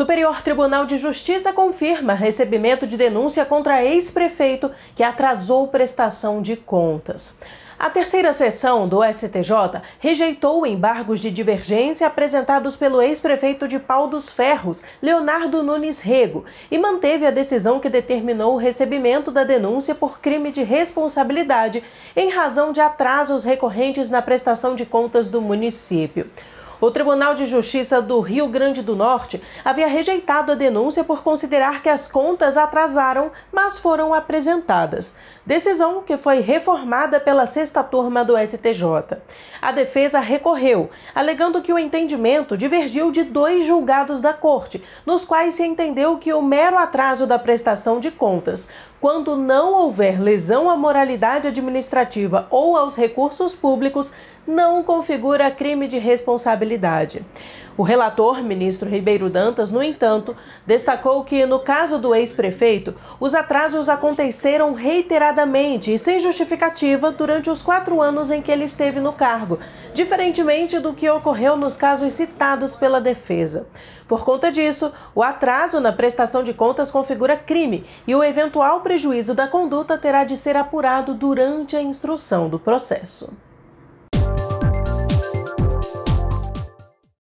Superior Tribunal de Justiça confirma recebimento de denúncia contra ex-prefeito que atrasou prestação de contas. A terceira sessão do STJ rejeitou embargos de divergência apresentados pelo ex-prefeito de Pau dos Ferros, Leonardo Nunes Rego, e manteve a decisão que determinou o recebimento da denúncia por crime de responsabilidade em razão de atrasos recorrentes na prestação de contas do município. O Tribunal de Justiça do Rio Grande do Norte havia rejeitado a denúncia por considerar que as contas atrasaram, mas foram apresentadas. Decisão que foi reformada pela sexta turma do STJ. A defesa recorreu, alegando que o entendimento divergiu de dois julgados da Corte, nos quais se entendeu que o mero atraso da prestação de contas, quando não houver lesão à moralidade administrativa ou aos recursos públicos, não configura crime de responsabilidade. O relator, ministro Ribeiro Dantas, no entanto, destacou que, no caso do ex-prefeito, os atrasos aconteceram reiteradamente e sem justificativa durante os quatro anos em que ele esteve no cargo, diferentemente do que ocorreu nos casos citados pela defesa. Por conta disso, o atraso na prestação de contas configura crime e o eventual prejuízo da conduta terá de ser apurado durante a instrução do processo.